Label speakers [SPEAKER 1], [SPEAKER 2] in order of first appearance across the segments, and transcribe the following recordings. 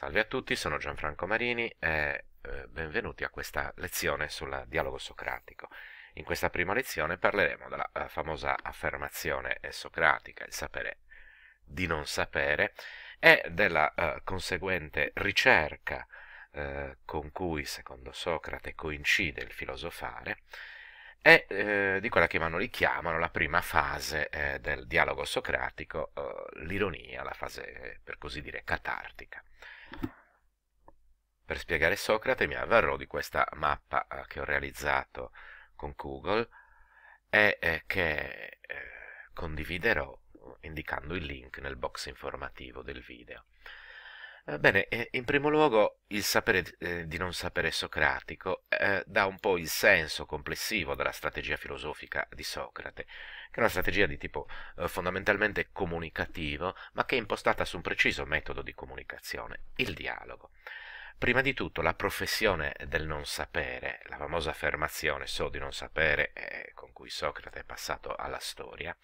[SPEAKER 1] Salve a tutti, sono Gianfranco Marini e eh, benvenuti a questa lezione sul dialogo socratico. In questa prima lezione parleremo della eh, famosa affermazione eh, socratica, il sapere di non sapere, e della eh, conseguente ricerca con cui, secondo Socrate, coincide il filosofare, e eh, di quella che Manoli chiamano la prima fase eh, del dialogo socratico, eh, l'ironia, la fase per così dire catartica. Per spiegare Socrate mi avvarrò di questa mappa eh, che ho realizzato con Google e eh, che eh, condividerò indicando il link nel box informativo del video. Bene, in primo luogo il sapere di non sapere socratico dà un po' il senso complessivo della strategia filosofica di Socrate, che è una strategia di tipo fondamentalmente comunicativo, ma che è impostata su un preciso metodo di comunicazione, il dialogo. Prima di tutto la professione del non sapere, la famosa affermazione so di non sapere eh, con cui Socrate è passato alla storia,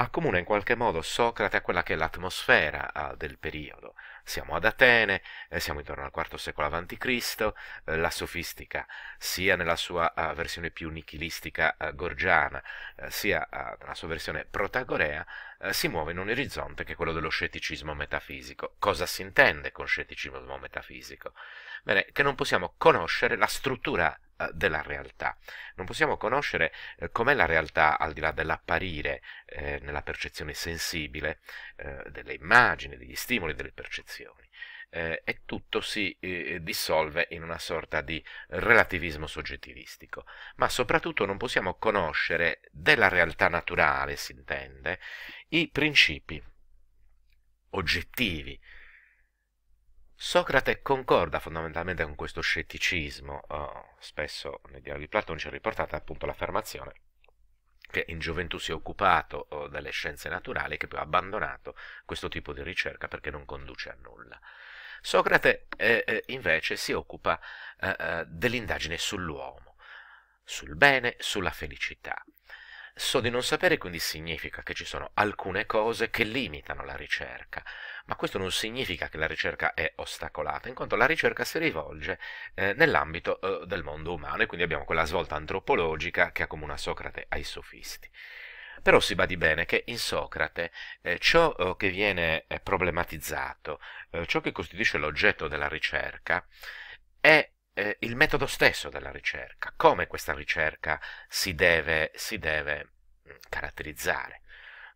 [SPEAKER 1] accomuna in qualche modo Socrate a quella che è l'atmosfera ah, del periodo. Siamo ad Atene, eh, siamo intorno al IV secolo a.C., eh, la sofistica, sia nella sua ah, versione più nichilistica ah, gorgiana, eh, sia nella sua versione protagorea, eh, si muove in un orizzonte che è quello dello scetticismo metafisico. Cosa si intende con scetticismo metafisico? Bene, che non possiamo conoscere la struttura eh, della realtà. Non possiamo conoscere eh, com'è la realtà al di là dell'apparire eh, nella percezione sensibile eh, delle immagini, degli stimoli, delle percezioni. Eh, e tutto si eh, dissolve in una sorta di relativismo soggettivistico, ma soprattutto non possiamo conoscere della realtà naturale, si intende, i principi oggettivi Socrate concorda fondamentalmente con questo scetticismo, uh, spesso nei dialoghi di Platone c'è riportata appunto l'affermazione che in gioventù si è occupato uh, delle scienze naturali e che poi ha abbandonato questo tipo di ricerca perché non conduce a nulla. Socrate eh, eh invece si occupa eh, dell'indagine sull'uomo, sul bene, sulla felicità. So di non sapere quindi significa che ci sono alcune cose che limitano la ricerca, ma questo non significa che la ricerca è ostacolata, in quanto la ricerca si rivolge eh, nell'ambito eh, del mondo umano e quindi abbiamo quella svolta antropologica che accomuna Socrate ai sofisti. Però si badi bene che in Socrate eh, ciò eh, che viene eh, problematizzato, eh, ciò che costituisce l'oggetto della ricerca, è eh, il metodo stesso della ricerca, come questa ricerca si deve, si deve mm, caratterizzare.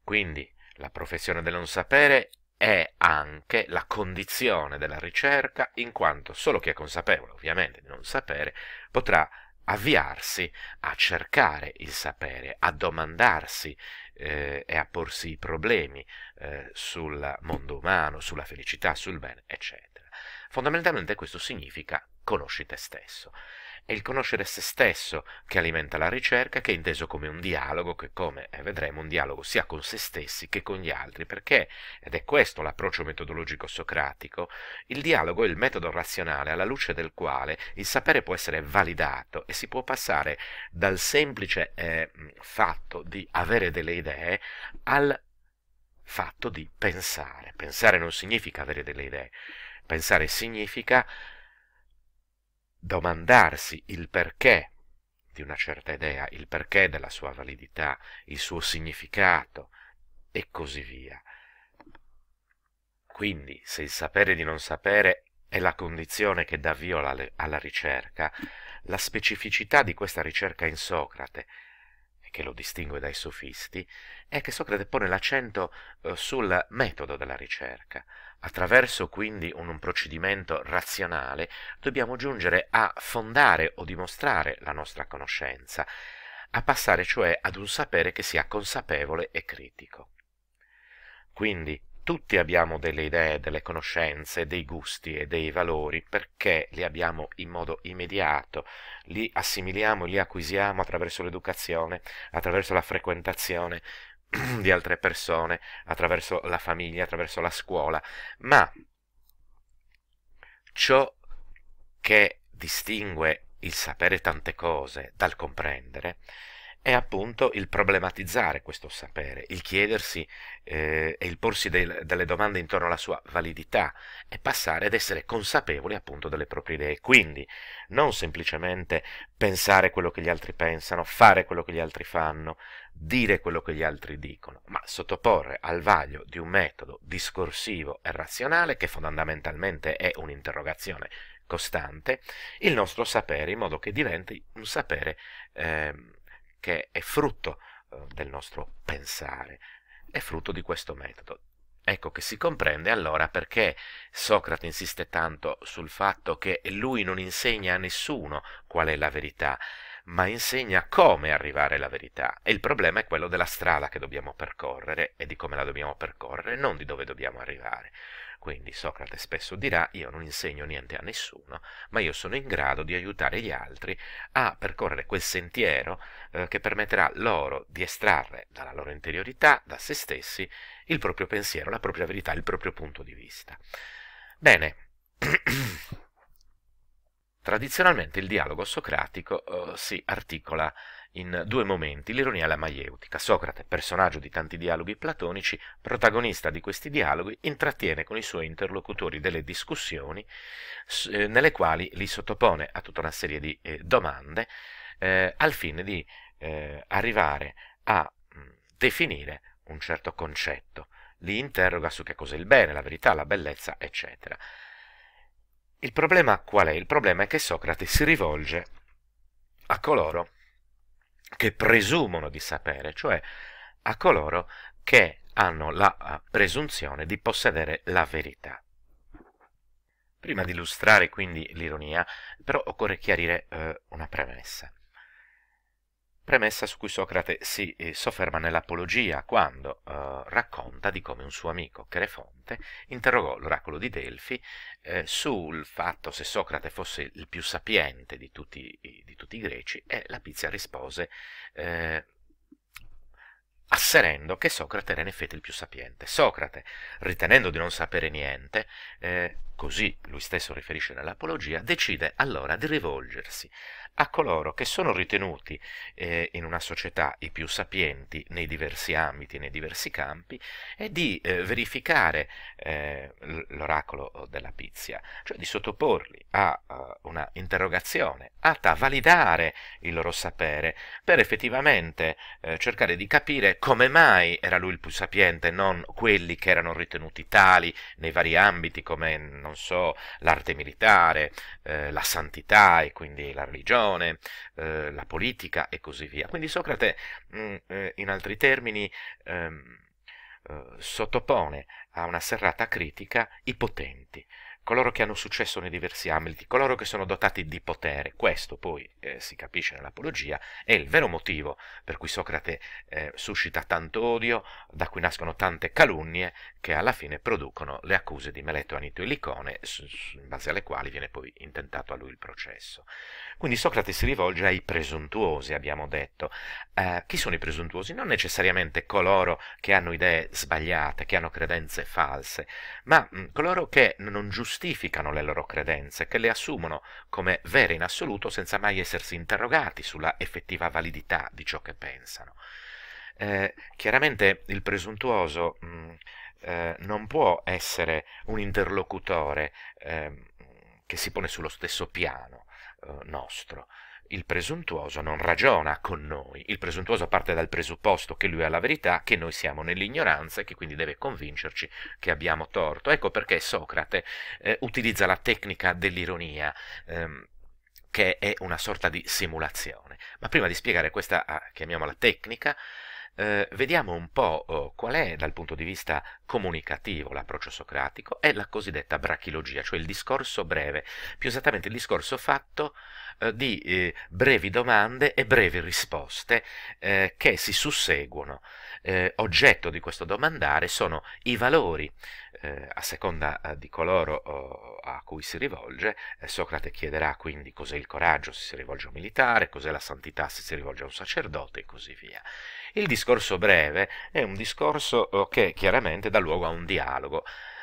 [SPEAKER 1] Quindi la professione del non sapere è anche la condizione della ricerca in quanto solo chi è consapevole ovviamente di non sapere potrà avviarsi a cercare il sapere, a domandarsi eh, e a porsi i problemi eh, sul mondo umano, sulla felicità, sul bene, eccetera. Fondamentalmente questo significa conosci te stesso. È il conoscere se stesso che alimenta la ricerca, che è inteso come un dialogo, che come eh, vedremo un dialogo sia con se stessi che con gli altri, perché, ed è questo l'approccio metodologico socratico, il dialogo è il metodo razionale alla luce del quale il sapere può essere validato e si può passare dal semplice eh, fatto di avere delle idee al fatto di pensare. Pensare non significa avere delle idee, pensare significa domandarsi il perché di una certa idea, il perché della sua validità, il suo significato e così via. Quindi, se il sapere di non sapere è la condizione che dà avvio alla, alla ricerca, la specificità di questa ricerca in Socrate che lo distingue dai sofisti, è che Socrate pone l'accento eh, sul metodo della ricerca, Attraverso quindi un, procedimento razionale dobbiamo giungere a fondare o dimostrare la nostra conoscenza, a passare cioè ad un sapere che sia consapevole e critico. Quindi tutti abbiamo delle idee, delle conoscenze, dei gusti e dei valori perché li abbiamo in modo immediato, li assimiliamo, li acquisiamo attraverso l'educazione, attraverso la frequentazione di altre persone, attraverso la famiglia, attraverso la scuola, ma ciò che distingue il sapere tante cose dal comprendere è appunto il problematizzare questo sapere, il chiedersi eh, e il porsi del, delle domande intorno alla sua validità e passare ad essere consapevoli appunto delle proprie idee. Quindi non semplicemente pensare quello che gli altri pensano, fare quello che gli altri fanno, dire quello che gli altri dicono, ma sottoporre al vaglio di un metodo discorsivo e razionale che fondamentalmente è un'interrogazione costante, il nostro sapere in modo che diventi un sapere eh, che è frutto eh, del nostro pensare, è frutto di questo metodo. Ecco che si comprende allora perché Socrate insiste tanto sul fatto che lui non insegna a nessuno qual è la verità, ma insegna come arrivare alla verità e il problema è quello della strada che dobbiamo percorrere e di come la dobbiamo percorrere, non di dove dobbiamo arrivare. Quindi Socrate spesso dirà io non insegno niente a nessuno, ma io sono in grado di aiutare gli altri a percorrere quel sentiero eh, che permetterà loro di estrarre dalla loro interiorità, da se stessi, il proprio pensiero, la propria verità, il proprio punto di vista. Bene. Tradizionalmente il dialogo socratico eh, si articola in due momenti, l'ironia e la maieutica. Socrate, personaggio di tanti dialoghi platonici, protagonista di questi dialoghi, intrattiene con i suoi interlocutori delle discussioni eh, nelle quali li sottopone a tutta una serie di eh, domande eh, al fine di eh, arrivare a mh, mm, definire un certo concetto. Li interroga su che cos'è il bene, la verità, la bellezza, eccetera. Il problema qual è? Il problema è che Socrate si rivolge a coloro che presumono di sapere, cioè a coloro che hanno la eh, presunzione di possedere la verità. Prima di illustrare quindi l'ironia, però occorre chiarire eh, una premessa premessa su cui Socrate si eh, sofferma nell'Apologia quando eh, racconta di come un suo amico Crefonte interrogò l'oracolo di Delfi eh, sul fatto se Socrate fosse il più sapiente di tutti, di tutti i greci e la Pizia rispose eh, asserendo che Socrate era in effetti il più sapiente. Socrate, ritenendo di non sapere niente, eh, così lui stesso riferisce nell'Apologia, decide allora di rivolgersi a coloro che sono ritenuti eh, in una società i più sapienti nei diversi ambiti, nei diversi campi, e di eh, verificare eh, l'oracolo della Pizia, cioè di sottoporli a uh, una interrogazione atta a validare il loro sapere, per effettivamente eh, cercare di capire come mai era lui il più sapiente, non quelli che erano ritenuti tali nei vari ambiti come, non so, l'arte militare, eh, la santità e quindi la religione, religione, eh, la politica e così via. Quindi Socrate, mh, mm, eh, in altri termini, ehm, eh, sottopone a una serrata critica i potenti, coloro che hanno successo nei diversi ambiti, coloro che sono dotati di potere. Questo poi eh, si capisce nell'apologia, è il vero motivo per cui Socrate eh, suscita tanto odio, da cui nascono tante calunnie che alla fine producono le accuse di Meleto, Anito e Licone, in base alle quali viene poi intentato a lui il processo. Quindi Socrate si rivolge ai presuntuosi, abbiamo detto. Eh, chi sono i presuntuosi? Non necessariamente coloro che hanno idee sbagliate, che hanno credenze false, ma mh, coloro che non giustificano giustificano le loro credenze, che le assumono come vere in assoluto senza mai essersi interrogati sulla effettiva validità di ciò che pensano. Eh, chiaramente il presuntuoso mh, mm, eh, non può essere un interlocutore eh, che si pone sullo stesso piano eh, nostro. Il presuntuoso non ragiona con noi, il presuntuoso parte dal presupposto che lui ha la verità, che noi siamo nell'ignoranza e che quindi deve convincerci che abbiamo torto. Ecco perché Socrate eh, utilizza la tecnica dell'ironia. Ehm, che è una sorta di simulazione. Ma prima di spiegare questa, ah, chiamiamola tecnica, eh, vediamo un po' oh, qual è dal punto di vista comunicativo l'approccio socratico, è la cosiddetta brachilogia, cioè il discorso breve, più esattamente il discorso fatto eh, di eh, brevi domande e brevi risposte eh, che si susseguono. Eh, oggetto di questo domandare sono i valori, eh, a seconda di coloro oh, a cui si rivolge, Socrate chiederà quindi cos'è il coraggio se si rivolge a un militare, cos'è la santità se si rivolge a un sacerdote e così via. Il discorso breve è un discorso eh, che chiaramente dà luogo a un dialogo,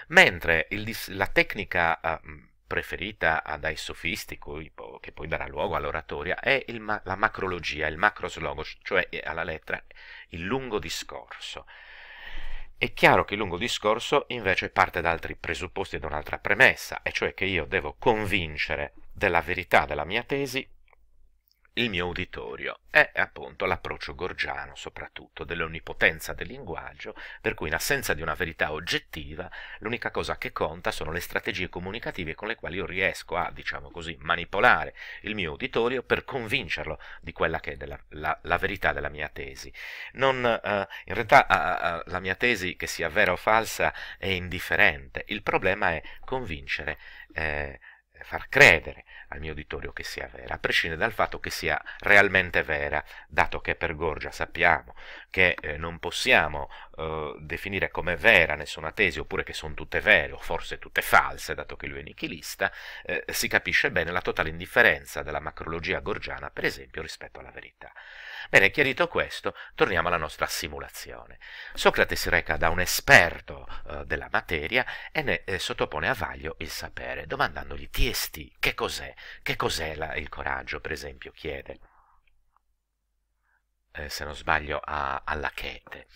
[SPEAKER 1] mentre il, la tecnica eh, preferita eh, dai sofisti, cui, che poi darà luogo all'oratoria, è il, la macrologia, il macroslogo, cioè alla lettera il lungo discorso. È chiaro che il lungo discorso invece parte da altri presupposti e da un'altra premessa, e cioè che io devo convincere della verità della mia tesi il mio uditorio è appunto l'approccio gorgiano soprattutto dell'onnipotenza del linguaggio per cui in assenza di una verità oggettiva l'unica cosa che conta sono le strategie comunicative con le quali io riesco a diciamo così manipolare il mio uditorio per convincerlo di quella che è della, la, la, verità della mia tesi non, eh, in realtà eh, la mia tesi che sia vera o falsa è indifferente il problema è convincere eh, far credere al mio auditorio che sia vera, a prescindere dal fatto che sia realmente vera, dato che per Gorgia sappiamo che eh, non possiamo eh, definire come vera nessuna tesi, oppure che sono tutte vere, o forse tutte false, dato che lui è nichilista, eh, si capisce bene la totale indifferenza della macrologia gorgiana, per esempio, rispetto alla verità. Bene, chiarito questo, torniamo alla nostra simulazione. Socrate si reca da un esperto eh, della materia e ne eh, sottopone a vaglio il sapere, domandandogli tiesti che cos'è che cos'è la, il coraggio, per esempio, chiede, eh, se non sbaglio, a, alla Chete.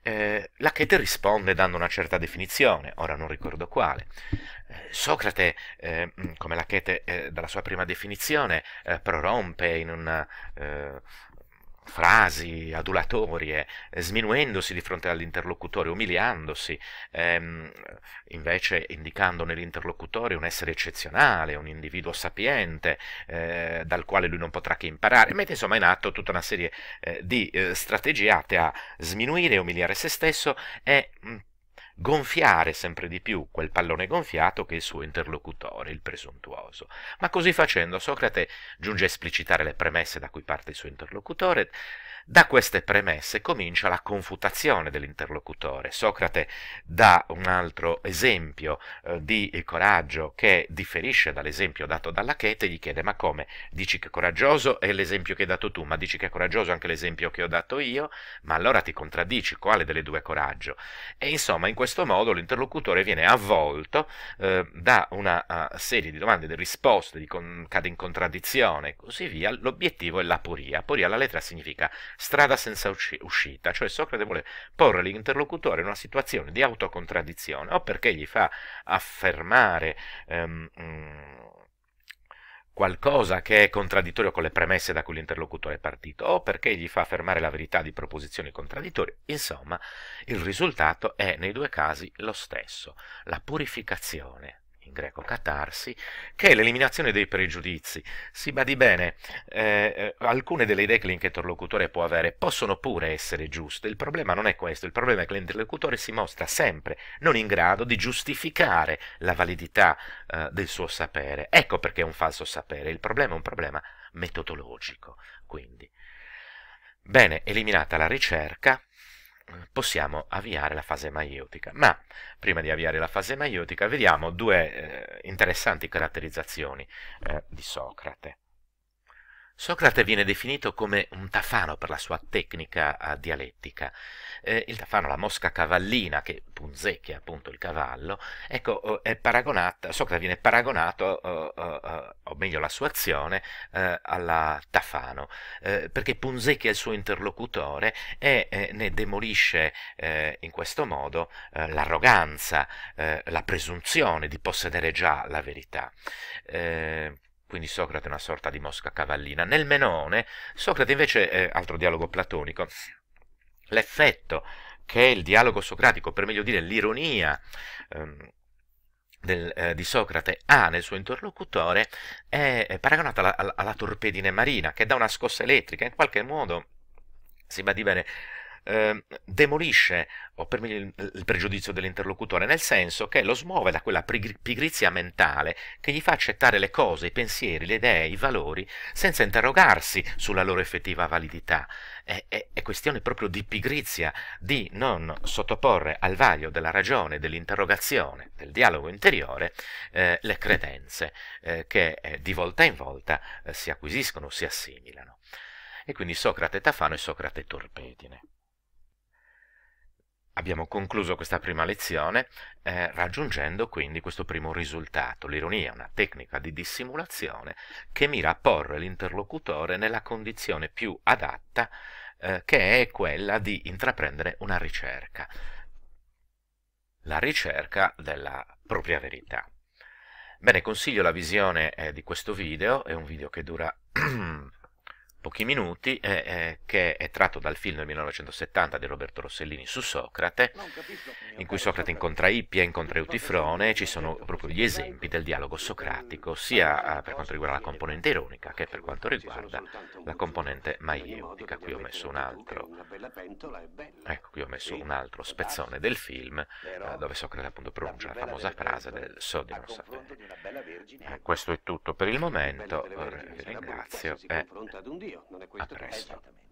[SPEAKER 1] Eh, la Chete risponde dando una certa definizione, ora non ricordo quale. Eh, Socrate, eh, come la Chete eh, dalla sua prima definizione, eh, prorompe in una eh, frasi adulatorie, eh, sminuendosi di fronte all'interlocutore, umiliandosi, ehm, invece indicando nell'interlocutore un essere eccezionale, un individuo sapiente eh, dal quale lui non potrà che imparare, mette insomma in atto tutta una serie eh, di eh, atte a sminuire e umiliare se stesso e mh, mm, gonfiare sempre di più quel pallone gonfiato che è il suo interlocutore, il presuntuoso. Ma così facendo Socrate giunge a esplicitare le premesse da cui parte il suo interlocutore, da queste premesse comincia la confutazione dell'interlocutore. Socrate dà un altro esempio eh, di coraggio che differisce dall'esempio dato dalla Chete e gli chiede ma come? Dici che coraggioso è l'esempio che hai dato tu, ma dici che è coraggioso anche l'esempio che ho dato io? Ma allora ti contraddici, quale delle due è coraggio? E insomma in questo modo l'interlocutore viene avvolto eh, da una uh, serie di domande e di risposte, di con, cade in contraddizione e così via. L'obiettivo è l'aporia. Aporia la lettera significa strada senza uscita, cioè Socrate vuole porre l'interlocutore in una situazione di autocontraddizione o perché gli fa affermare um, um, qualcosa che è contraddittorio con le premesse da cui l'interlocutore è partito o perché gli fa affermare la verità di proposizioni contraddittorie, insomma il risultato è nei due casi lo stesso, la purificazione in greco catarsi, che è l'eliminazione dei pregiudizi. Si badi bene, eh, eh, alcune delle idee che l'interlocutore può avere possono pure essere giuste, il problema non è questo, il problema è che l'interlocutore si mostra sempre non in grado di giustificare la validità eh, del suo sapere. Ecco perché è un falso sapere, il problema è un problema metodologico, quindi. Bene, eliminata la ricerca, possiamo avviare la fase maiotica. Ma prima di avviare la fase maiotica vediamo due eh, interessanti caratterizzazioni eh, di Socrate. Socrate viene definito come un tafano per la sua tecnica eh, dialettica. Eh, il tafano, la mosca cavallina che punzecchia appunto il cavallo, ecco, eh, Socrate viene paragonato, o, eh, o, o meglio la sua azione, eh, alla tafano, eh, perché punzecchia il suo interlocutore e ne demolisce in questo modo l'arroganza, la presunzione di possedere già la verità. Eh, quindi Socrate è una sorta di mosca cavallina. Nel Menone, Socrate invece, eh, altro dialogo platonico, l'effetto che il dialogo socratico, per meglio dire l'ironia ehm, del, eh, di Socrate ha nel suo interlocutore è paragonata alla, alla, torpedine marina, che dà una scossa elettrica, in qualche modo si va di bene eh, demolisce, o per meglio il, il pregiudizio dell'interlocutore, nel senso che lo smuove da quella pigrizia mentale che gli fa accettare le cose, i pensieri, le idee, i valori, senza interrogarsi sulla loro effettiva validità. È, è, è questione proprio di pigrizia, di non sottoporre al vaglio della ragione, dell'interrogazione, del dialogo interiore, eh, le credenze eh, che eh, di volta in volta eh, si acquisiscono, si assimilano e quindi Socrate Tafano e Socrate Torpedine abbiamo concluso questa prima lezione eh, raggiungendo quindi questo primo risultato. L'ironia è una tecnica di dissimulazione che mira a porre l'interlocutore nella condizione più adatta eh, che è quella di intraprendere una ricerca, la ricerca della propria verità. Bene, consiglio la visione eh, di questo video, è un video che dura pochi minuti, eh, eh, che è tratto dal film del 1970 di Roberto Rossellini su Socrate, in cui Socrate incontra Ippia, incontra Eutifrone, e ci sono proprio gli esempi del dialogo socratico, sia eh, per quanto riguarda la componente ironica che per quanto riguarda la componente maieutica. Ecco, qui ho messo un altro, ecco, messo un altro spezzone del film, eh, dove Socrate appunto pronuncia la famosa frase del so di non sapere. Eh, questo è tutto per il momento, vi ringrazio. Eh, io, non è questo a che presto. È esattamente.